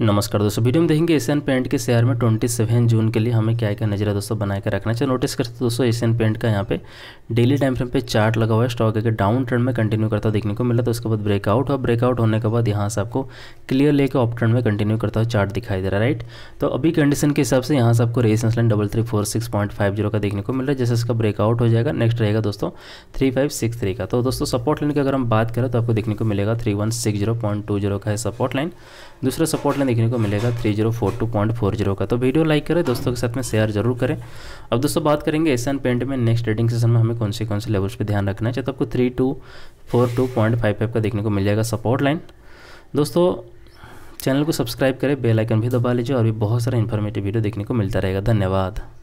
नमस्कार दोस्तों वीडियो में देखेंगे एशियन पेंट के शेयर में 27 जून के लिए हमें क्या क्या नजरा दोस्तों बनाए कर रखना चाहिए नोटिस करते दोस्तों एशियन पेंट का यहाँ पे डेली टाइम फ्रेम पे चार्ट लगा हुआ है स्टॉक एक डाउन ट्रेंड में कंटिन्यू करता देखने को मिला तो उसके बाद ब्रेकआउट और ब्रेकआउट होने के बाद यहाँ से आपको क्लियर लेकर ऑप ट्रेंड में कंटिन्यू करता हुआ चार्ट दिखाई दे रहा है राइट तो अभी कंडीशन के हिसाब से यहाँ से आपको resistance line double three four six point five zero का देखने को मिल रहा है जैसे इसका ब्रेकआउट हो जाएगा नेक्स्ट रहेगा दोस्तों थ्री फाइव सिक्स थ्री का तो दोस्तों सपोर्ट लाइन की अगर हम बात करें तो आपको देखने को मिलेगा three one six zero point two zero का है सपोर्ट लाइन दूसरा सपोर्ट लाइन देखने को मिलेगा three zero four two point four zero का तो वीडियो लाइक करें दोस्तों के साथ में शेयर जरूर करें अब दोस्तों बात करेंगे एशियन पेंट में नेक्स्ट ट्रेडिंग सेशन में हमें कौन से कौन से लेवल्स पर ध्यान रखना चाहिए तो आपको three two four two point five five का देखने को मिल जाएगा सपोर्ट लाइन दोस्तों चैनल को सब्सक्राइब करें बेल आइकन भी दबा लीजिए और भी बहुत सारा इन्फॉर्मेटिव वीडियो देखने को मिलता रहेगा धन्यवाद